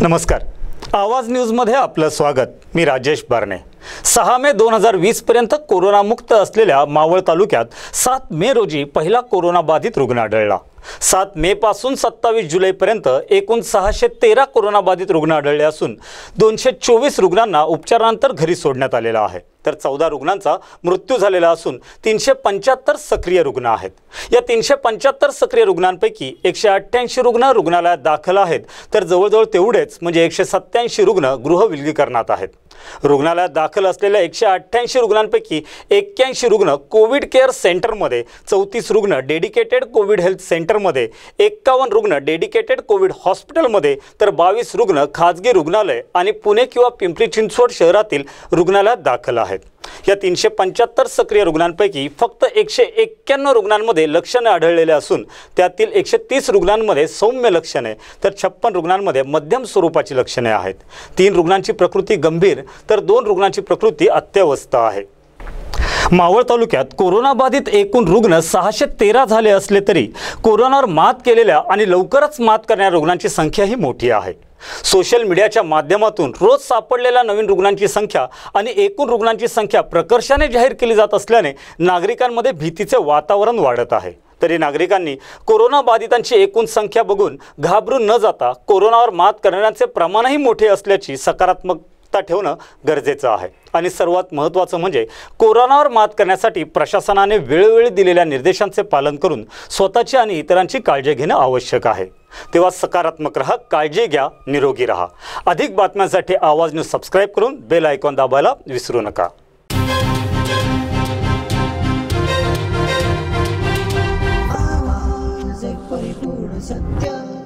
नमस्कार आवाज न्यूजमध्ये आपलं स्वागत मी राजेश बारणे सहा मे दोन हजार वीसपर्यंत कोरोनामुक्त असलेल्या मावळ तालुक्यात सात मे रोजी पहिला कोरोनाबाधित रुग्ण आढळला सात मेपासून सत्तावीस जुलैपर्यंत एकूण सहाशे तेरा कोरोनाबाधित रुग्ण आढळले असून दोनशे चोवीस रुग्णांना उपचारानंतर घरी सोडण्यात आलेला आहे तर चौदा रुग्णांचा मृत्यू झालेला असून तीनशे पंच्याहत्तर सक्रिय रुग्ण आहेत या तीनशे पंच्याहत्तर सक्रिय रुग्णांपैकी एकशे अठ्ठ्याऐंशी रुग्ण रुग्णालयात दाखल आहेत तर जवळजवळ तेवढेच म्हणजे एकशे सत्त्याऐंशी रुग्ण गृहविलगीकरणात आहेत रुग्णालयात दाखल असलेल्या एकशे अठ्ठ्याऐंशी रुग्णांपैकी एक्क्याऐंशी रुग्ण कोविड केअर सेंटरमध्ये चौतीस रुग्ण डेडिकेटेड कोविड हेल्थ सेंटरमध्ये एक्कावन्न रुग्ण डेडिकेटेड कोविड हॉस्पिटलमध्ये तर बावीस रुग्ण खाजगी रुग्णालय आणि पुणे किंवा पिंपरी चिंचवड शहरातील रुग्णालयात दाखल आहेत या तीनशे पंच्याहत्तर सक्रिय रुग्णांपैकी फक्त एकशे एक्क्याण्णव रुग्णांमध्ये लक्षणे आढळलेले असून त्यातील एकशे तीस रुग्णांमध्ये सौम्य लक्षणे तर छप्पन रुग्णांमध्ये मध्यम स्वरूपाची लक्षणे आहेत तीन रुग्णांची प्रकृती गंभीर तर दोन रुग्णांची प्रकृती अत्यवस्थ आहे मावळ तालुक्यात कोरोनाबाधित एकूण रुग्ण सहाशे तेरा झाले असले तरी कोरोनावर मात केलेल्या आणि लवकरच मात करणाऱ्या रुग्णांची संख्याही मोठी आहे सोशल मीडियाच्या माध्यमातून रोज सापडलेल्या नवीन रुग्णांची संख्या आणि एकूण रुग्णांची संख्या प्रकर्षाने जाहीर केली जात असल्याने नागरिकांमध्ये भीतीचे वातावरण वाढत आहे तरी नागरिकांनी कोरोना बाधितांची एकूण संख्या बघून घाबरून न जाता कोरोनावर मात करण्याचे प्रमाणही मोठे असल्याची सकारात्मक सतर्कता ठेवणं गरजेचं आहे आणि सर्वात महत्त्वाचं म्हणजे कोरोनावर मात करण्यासाठी प्रशासनाने वेळोवेळी दिलेल्या निर्देशांचे पालन करून स्वतःची आणि इतरांची काळजी घेणं आवश्यक आहे तेव्हा सकारात्मक राहा काळजी घ्या निरोगी राहा अधिक बातम्यांसाठी आवाज न्यूज सबस्क्राईब करून बेल आयकॉन दाबायला विसरू नका सत्य